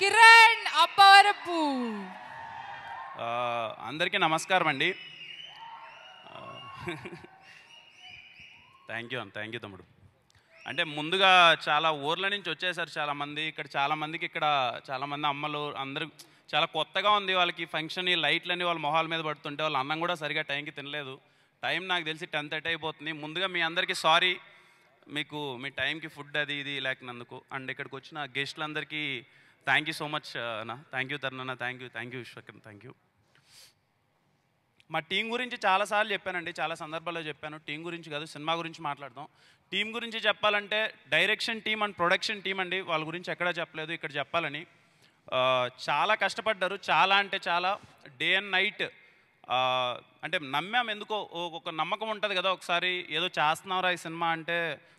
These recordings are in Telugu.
కిరణ్ అప్పవరపు అందరికీ నమస్కారం అండి థ్యాంక్ యూ థ్యాంక్ యూ తమ్ముడు అంటే ముందుగా చాలా ఊర్ల నుంచి వచ్చేసారు చాలామంది ఇక్కడ చాలామందికి ఇక్కడ చాలామంది అమ్మలు అందరూ చాలా కొత్తగా ఉంది వాళ్ళకి ఫంక్షన్ ఈ లైట్లని వాళ్ళ మొహాల మీద పడుతుంటే వాళ్ళ అన్నం కూడా సరిగా టైంకి తినలేదు టైం నాకు తెలిసి టెన్ థర్టీ అయిపోతుంది ముందుగా మీ అందరికీ సారీ మీకు మీ టైంకి ఫుడ్ అది ఇది లేకనందుకు అండ్ ఇక్కడికి వచ్చిన గెస్టులందరికీ థ్యాంక్ యూ సో మచ్ అన్న థ్యాంక్ యూ తరుణన్న థ్యాంక్ యూ థ్యాంక్ యూ విశ్వకన్ థ్యాంక్ యూ మా టీం గురించి చాలాసార్లు చెప్పానండి చాలా సందర్భాల్లో చెప్పాను టీం గురించి కాదు సినిమా గురించి మాట్లాడదాం టీం గురించి చెప్పాలంటే direction team and production team అండి వాళ్ళ గురించి ఎక్కడా చెప్పలేదు ఇక్కడ చెప్పాలని చాలా కష్టపడ్డారు చాలా అంటే చాలా డే అండ్ నైట్ అంటే నమ్మాం ఎందుకో ఒక నమ్మకం ఉంటుంది కదా ఒకసారి ఏదో చేస్తున్నారా ఈ సినిమా అంటే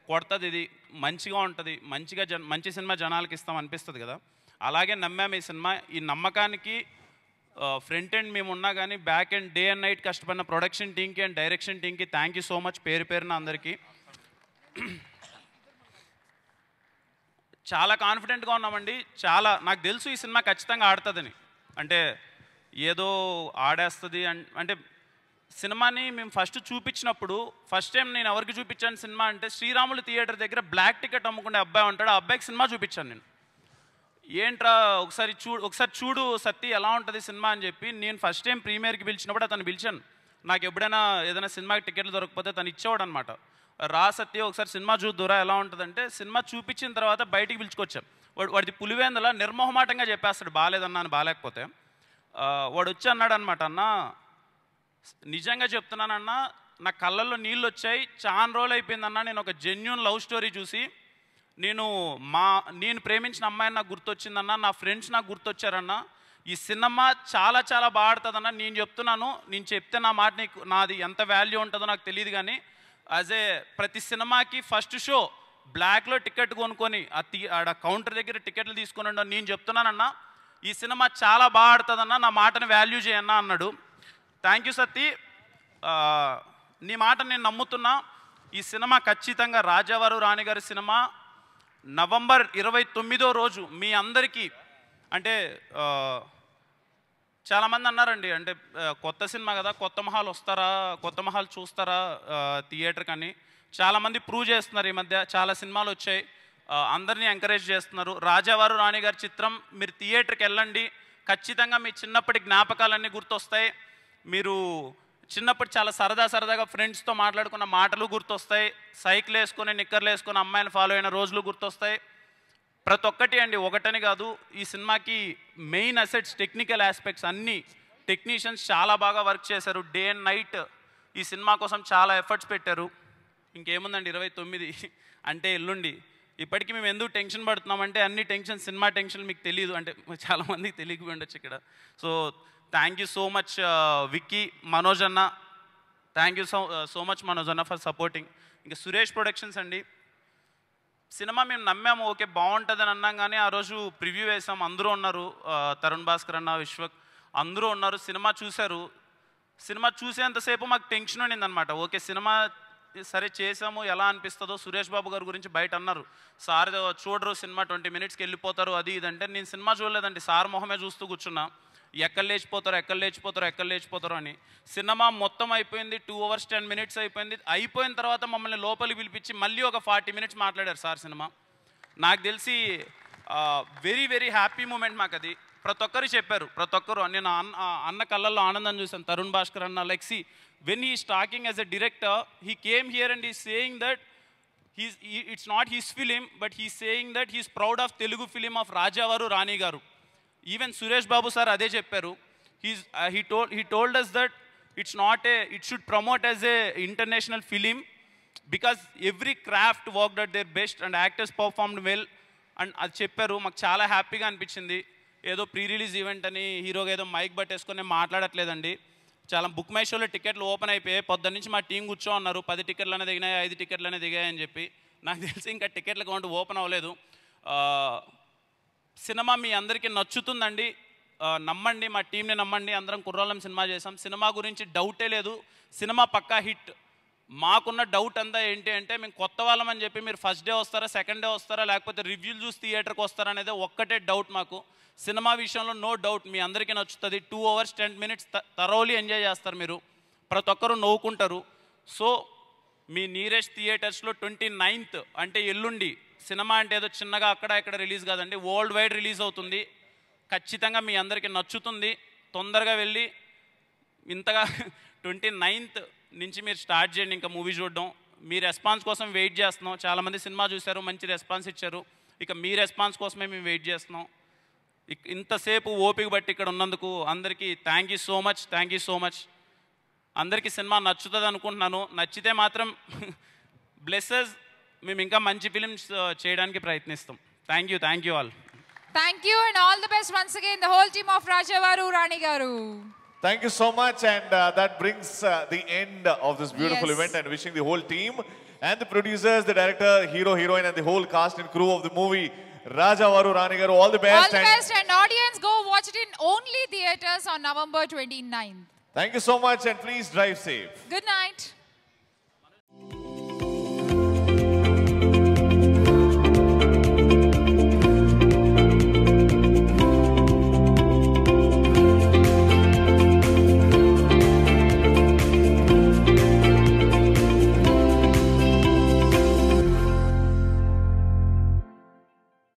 కొడుతుంది ఇది మంచిగా ఉంటుంది మంచిగా జన్ మంచి సినిమా జనాలకి ఇస్తాం అనిపిస్తుంది కదా అలాగే నమ్మాం ఈ సినిమా ఈ నమ్మకానికి ఫ్రంట్ ఎండ్ మేము ఉన్నా కానీ back end day and night కష్టపడిన ప్రొడక్షన్ టీంకి అండ్ డైరెక్షన్ టీంకి థ్యాంక్ యూ సో మచ్ పేరు పేరున అందరికీ చాలా కాన్ఫిడెంట్గా ఉన్నామండి చాలా నాకు తెలుసు ఈ సినిమా ఖచ్చితంగా ఆడుతుందని అంటే ఏదో ఆడేస్తుంది అంటే సినిమాని మేము ఫస్ట్ చూపించినప్పుడు ఫస్ట్ టైం నేను ఎవరికి చూపించాను సినిమా అంటే శ్రీరాములు థియేటర్ దగ్గర బ్లాక్ టికెట్ అమ్ముకునే అబ్బాయి ఉంటాడు ఆ అబ్బాయికి సినిమా చూపించాను నేను ఏంట్రా ఒకసారి చూడు ఒకసారి చూడు సత్తి ఎలా ఉంటుంది సినిమా అని చెప్పి నేను ఫస్ట్ టైం ప్రీమియర్కి పిలిచినప్పుడు అతను పిలిచాను నాకు ఎప్పుడైనా ఏదైనా సినిమాకి టికెట్లు దొరకకపోతే తను ఇచ్చేవాడు అనమాట రా సత్య ఒకసారి సినిమా చూద్దురా ఎలా ఉంటుందంటే సినిమా చూపించిన తర్వాత బయటికి పిలుచుకొచ్చాం వాడు వాడిది పులివేందల నిర్మోహమాటంగా చెప్పేస్తాడు బాగాలేదన్నాను బాగాలేకపోతే వాడు వచ్చి అన్నాడు అనమాట అన్న నిజంగా చెప్తున్నానన్నా నా కళ్ళల్లో నీళ్ళు వచ్చాయి చాలా రోజులు అయిపోయిందన్నా నేను ఒక జెన్యున్ లవ్ స్టోరీ చూసి నేను మా నేను ప్రేమించిన అమ్మాయి నాకు గుర్తొచ్చిందన్న నా ఫ్రెండ్స్ నాకు గుర్తొచ్చారన్న ఈ సినిమా చాలా చాలా బాగాడుతుందన్న నేను చెప్తున్నాను నేను చెప్తే నా మాట నీకు నాది ఎంత వాల్యూ ఉంటుందో నాకు తెలియదు కానీ యాజ్ ఏ ప్రతి సినిమాకి ఫస్ట్ షో బ్లాక్లో టికెట్ కొనుక్కొని ఆడ కౌంటర్ దగ్గర టికెట్లు తీసుకొని ఉండవు నేను చెప్తున్నానన్నా ఈ సినిమా చాలా బాగా ఆడుతుందన్న నా మాటను వాల్యూ చేయన్న అన్నాడు థ్యాంక్ యూ సత్తి నీ మాట నేను నమ్ముతున్నా ఈ సినిమా ఖచ్చితంగా రాజావారు రాణి గారి సినిమా నవంబర్ ఇరవై తొమ్మిదో రోజు మీ అందరికీ అంటే చాలామంది అన్నారండి అంటే కొత్త సినిమా కదా కొత్త మహాల్ వస్తారా కొత్త మహాల్ చూస్తారా థియేటర్ కానీ చాలామంది ప్రూవ్ చేస్తున్నారు ఈ మధ్య చాలా సినిమాలు వచ్చాయి అందరినీ ఎంకరేజ్ చేస్తున్నారు రాజావారు రాణి గారి చిత్రం మీరు థియేటర్కి వెళ్ళండి ఖచ్చితంగా మీ చిన్నప్పటి జ్ఞాపకాలన్నీ గుర్తొస్తాయి మీరు చిన్నప్పుడు చాలా సరదా సరదాగా ఫ్రెండ్స్తో మాట్లాడుకున్న మాటలు గుర్తొస్తాయి సైకిల్ వేసుకొని నిక్కర్లు వేసుకుని అమ్మాయిని ఫాలో అయిన రోజులు గుర్తొస్తాయి ప్రతి ఒక్కటి అండి ఒకటని కాదు ఈ సినిమాకి మెయిన్ అసెట్స్ టెక్నికల్ ఆస్పెక్ట్స్ అన్నీ టెక్నీషియన్స్ చాలా బాగా వర్క్ చేశారు డే అండ్ నైట్ ఈ సినిమా కోసం చాలా ఎఫర్ట్స్ పెట్టారు ఇంకేముందండి ఇరవై తొమ్మిది అంటే ఎల్లుండి ఇప్పటికీ మేము ఎందుకు టెన్షన్ పడుతున్నామంటే అన్ని టెన్షన్ సినిమా టెన్షన్ మీకు తెలియదు అంటే చాలామందికి తెలియకపోయి ఉండొచ్చు ఇక్కడ so thank you so much Vicky Manoj అన్న thank you so so much Manoj అన్న ఫర్ సపోర్టింగ్ ఇంకా సురేష్ ప్రొడక్షన్స్ అండి సినిమా మేము నమ్మాము ఓకే బాగుంటుందని అన్నాం కానీ ఆ రోజు ప్రివ్యూ వేసాం అందరూ ఉన్నారు తరుణ్ భాస్కర్ అన్న విశ్వక్ అందరూ ఉన్నారు సినిమా చూశారు సినిమా చూసేంతసేపు మాకు టెన్షన్ అనమాట ఓకే సినిమా సరే చేసాము ఎలా అనిపిస్తుందో సురేష్ బాబు గారి గురించి బయట అన్నారు సార్ చూడరు సినిమా ట్వంటీ మినిట్స్కి వెళ్ళిపోతారు అది ఇదంటే నేను సినిమా చూడలేదండి సార్ మొహమే చూస్తూ కూర్చున్నా ఎక్కడ లేచిపోతారో ఎక్కడ లేచిపోతారో ఎక్కడ లేచిపోతారో అని సినిమా మొత్తం అయిపోయింది టూ అవర్స్ టెన్ మినిట్స్ అయిపోయింది అయిపోయిన తర్వాత మమ్మల్ని లోపలికి పిలిపించి మళ్ళీ ఒక ఫార్టీ మినిట్స్ మాట్లాడారు సార్ సినిమా నాకు తెలిసి వెరీ వెరీ హ్యాపీ మూమెంట్ మాకు అది ప్రతి ఒక్కరు చెప్పారు ప్రతి ఒక్కరు నేను అన్న అన్న కళ్ళల్లో ఆనందం చూశాను తరుణ్ భాస్కర్ అన్న లెక్సీ when he talking as a director he came here and is saying that he's it's not his film but he saying that he's proud of Telugu film of Rajavaru Rani Garu even Suresh Babu sir అదే చెప్పారు he's he told he told us that it's not a it should promote as a international film because every craft work at their best and actors performed well and అది చెప్పారు మాకు చాలా హ్యాపీగా అనిపించింది ఏదో ప్రీ రిలీజ్ ఈవెంట్ అని హీరోగా ఏదో మైక్ పట్టేసుకొని మాట్లాడట్లేదండి చాలా బుక్ మై షోలో టికెట్లు ఓపెన్ అయిపోయాయి పొద్దున్న నుంచి మా టీం కూర్చో ఉన్నారు పది టికెట్లనే దిగినాయి ఐదు టికెట్లనే దిగాయని చెప్పి నాకు తెలిసి ఇంకా టికెట్లు కౌంట్ ఓపెన్ అవ్వలేదు సినిమా మీ అందరికీ నచ్చుతుందండి నమ్మండి మా టీంని నమ్మండి అందరం కుర్రాలం సినిమా చేసాం సినిమా గురించి డౌటే లేదు సినిమా పక్కా హిట్ మాకున్న డౌట్ అంతా ఏంటి అంటే మేము కొత్త వాళ్ళం అని చెప్పి మీరు ఫస్ట్ డే వస్తారా సెకండ్ డే వస్తారా లేకపోతే రివ్యూలు చూసి థియేటర్కి వస్తారా అనేది ఒక్కటే డౌట్ మాకు సినిమా విషయంలో నో డౌట్ మీ అందరికీ నచ్చుతుంది టూ అవర్స్ టెన్ మినిట్స్ తరోలీ ఎంజాయ్ చేస్తారు మీరు ప్రతి ఒక్కరూ నవ్వుకుంటారు సో మీ నీరెస్ట్ థియేటర్స్లో ట్వంటీ నైన్త్ అంటే ఎల్లుండి సినిమా అంటే ఏదో చిన్నగా అక్కడ ఇక్కడ రిలీజ్ కాదండి వరల్డ్ వైడ్ రిలీజ్ అవుతుంది ఖచ్చితంగా మీ అందరికీ నచ్చుతుంది తొందరగా వెళ్ళి ఇంతగా ట్వంటీ నైన్త్ నుంచి మీరు స్టార్ట్ చేయండి ఇంకా మూవీ చూడడం మీ రెస్పాన్స్ కోసం వెయిట్ చేస్తున్నాం చాలామంది సినిమా చూశారు మంచి రెస్పాన్స్ ఇచ్చారు ఇక మీ రెస్పాన్స్ కోసమే మేము వెయిట్ చేస్తున్నాం ఇంతసేపు ఓపిక బట్టి ఇక్కడ ఉన్నందుకు అందరికీ thank you so much thank you so much అందరికీ సినిమా నచ్చుతుంది అనుకుంటున్నాను నచ్చితే మాత్రం బ్లెస్సెస్ మేము ఇంకా మంచి ఫిలిమ్స్ చేయడానికి ప్రయత్నిస్తాం thank you thank you all thank you and all the best once again the whole team of Rajavaru Rani గారు Thank you so much and uh, that brings uh, the end of this beautiful yes. event and wishing the whole team and the producers, the director, hero, heroine and the whole cast and crew of the movie Rajavaru Rani Garu all the best. All the and best and audience go watch it in only theatres on November 29th. Thank you so much and please drive safe. Good night.